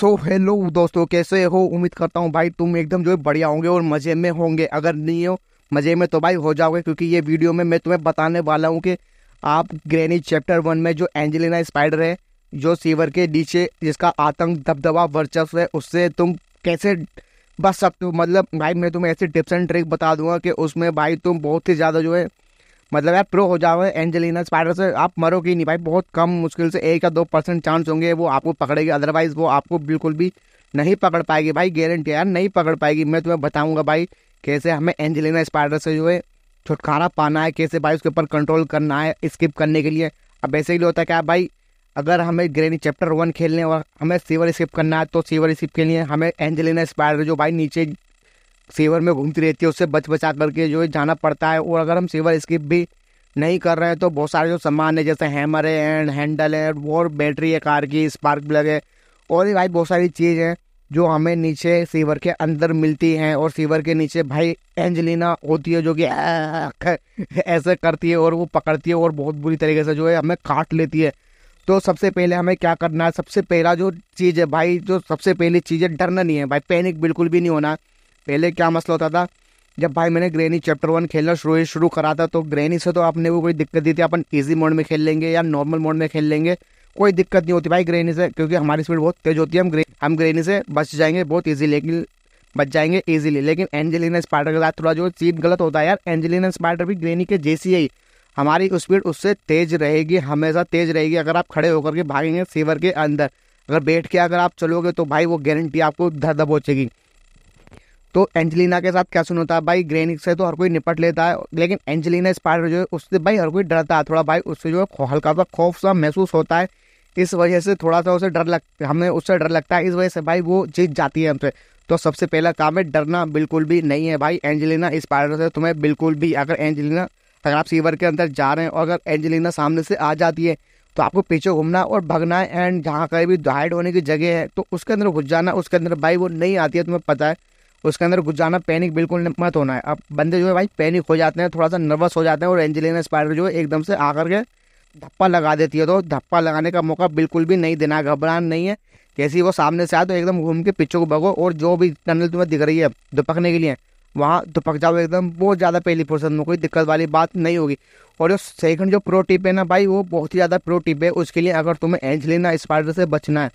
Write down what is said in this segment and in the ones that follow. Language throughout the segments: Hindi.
सो so, हेलो दोस्तों कैसे हो उम्मीद करता हूँ भाई तुम एकदम जो है बढ़िया होंगे और मज़े में होंगे अगर नहीं हो मज़े में तो भाई हो जाओगे क्योंकि ये वीडियो में मैं तुम्हें बताने वाला हूँ कि आप ग्रेनी चैप्टर वन में जो एंजेलिना स्पाइडर है जो सीवर के नीचे जिसका आतंक दबदबा वर्चस्व है उससे तुम कैसे बच सकते हो मतलब भाई मैं तुम्हें ऐसे टिप्स एंड ट्रिक बता दूंगा कि उसमें भाई तुम बहुत ही ज़्यादा जो है मतलब यार प्रो हो जाओ एंजेलिना स्पाइडर से आप मरोगे नहीं भाई बहुत कम मुश्किल से एक या दो परसेंट चांस होंगे वो आपको पकड़ेगी अदरवाइज़ वो आपको बिल्कुल भी नहीं पकड़ पाएगी भाई गारंटी यार नहीं पकड़ पाएगी मैं तुम्हें बताऊँगा भाई कैसे हमें एंजेलिना स्पाइडर से जो है छुटकारा पाना है कैसे भाई उसके ऊपर कंट्रोल करना है स्किप करने के लिए अब ऐसे ही होता है क्या भाई अगर हमें ग्रेनी चैप्टर वन खेलने और हमें सीवर स्किप करना है तो सीवर स्किप के लिए हमें एंजेलिना स्पाइडर जो भाई नीचे सेवर में घूमती रहती है उससे बच बचा करके जो है जाना पड़ता है और अगर हम सेवर स्किप भी नहीं कर रहे हैं तो बहुत सारे जो सामान है जैसे हैमर है एंड हैंडल है और बैटरी है कार की स्पार्क प्लग है और भी भाई बहुत सारी चीज़ हैं जो हमें नीचे सीवर के अंदर मिलती हैं और सीवर के नीचे भाई एंजलिना होती है जो कि ऐसे करती है और वो पकड़ती है और बहुत बुरी तरीके से जो है हमें काट लेती है तो सबसे पहले हमें क्या करना है सबसे पहला जो चीज़ है भाई जो सबसे पहली चीज़ है डरना नहीं है भाई पैनिक बिल्कुल भी नहीं होना पहले क्या मसला होता था जब भाई मैंने ग्रेनी चैप्टर वन खेलना शुरू शुरू करा था तो ग्रेनी से तो अपने को कोई दिक्कत दी थी अपन ईजी मोड में खेल लेंगे या नॉर्मल मोड में खेल लेंगे कोई दिक्कत नहीं होती भाई ग्रेनी से क्योंकि हमारी स्पीड बहुत तेज होती है हम ग्रे हम ग्रेनी से बच जाएंगे बहुत ईजी लेकिन बच जाएंगे ईजिली लेकिन एंजेलिना स्पाइडर के साथ थोड़ा जो सीन गलत होता है यार एंजेलिना स्पाइडर भी ग्रेनी के जैसी ही हमारी स्पीड उससे तेज रहेगी हमेशा तेज रहेगी अगर आप खड़े होकर के भागेंगे सीवर के अंदर अगर बैठ के अगर आप चलोगे तो भाई वो गारंटी आपको धर दबोचेगी तो एंजेलिना के साथ क्या सुन होता है भाई ग्रेन से तो हर कोई निपट लेता है लेकिन एंजेलिना स्पाइडर जो है उससे भाई हर कोई डरता है थोड़ा भाई उससे जो है हल्का सा खौफ सा महसूस होता है इस वजह से थोड़ा सा उसे डर लग हमें उससे डर लगता है इस वजह से भाई वो जीत जाती है हमसे तो सबसे पहला काम है डरना बिल्कुल भी नहीं है भाई एंजेलिना स्पाइडर से तुम्हें बिल्कुल भी अगर एंजेलिना अगर आप सीवर के अंदर जा रहे हैं और अगर एंजेलिना सामने से आ जाती है तो आपको पीछे घूमना और भगना है एंड जहाँ कहीं भी हाइड होने की जगह है तो उसके अंदर घुस जाना उसके अंदर भाई वो नहीं आती है तुम्हें पता है उसके अंदर घुस जाना पैनिक बिल्कुल मत होना है अब बंदे जो है भाई पैनिक हो जाते हैं थोड़ा सा नर्वस हो जाते हैं और एंजेलिना स्पाइडर जो है एकदम से आकर के धप्पा लगा देती है तो धप्पा लगाने का मौका बिल्कुल भी नहीं देना घबरान नहीं है कैसे वो सामने से आए तो एकदम घूम के पीछे को भगो और जो भी टनल तुम्हें दिख रही है दुपकने के लिए वहाँ दुपक जाओ एकदम बहुत ज़्यादा पहली फुर्सत में कोई दिक्कत वाली बात नहीं होगी और जो सेकंड जो प्रो टिप है ना भाई वो बहुत ही ज़्यादा प्रो टिप है उसके लिए अगर तुम्हें एंजलिना स्पाइडर से बचना है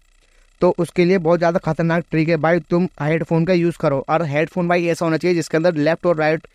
तो उसके लिए बहुत ज़्यादा खतरनाक ट्रिक है भाई तुम हेडफोन का यूज़ करो और हेडफोन भाई ऐसा होना चाहिए जिसके अंदर लेफ्ट और राइट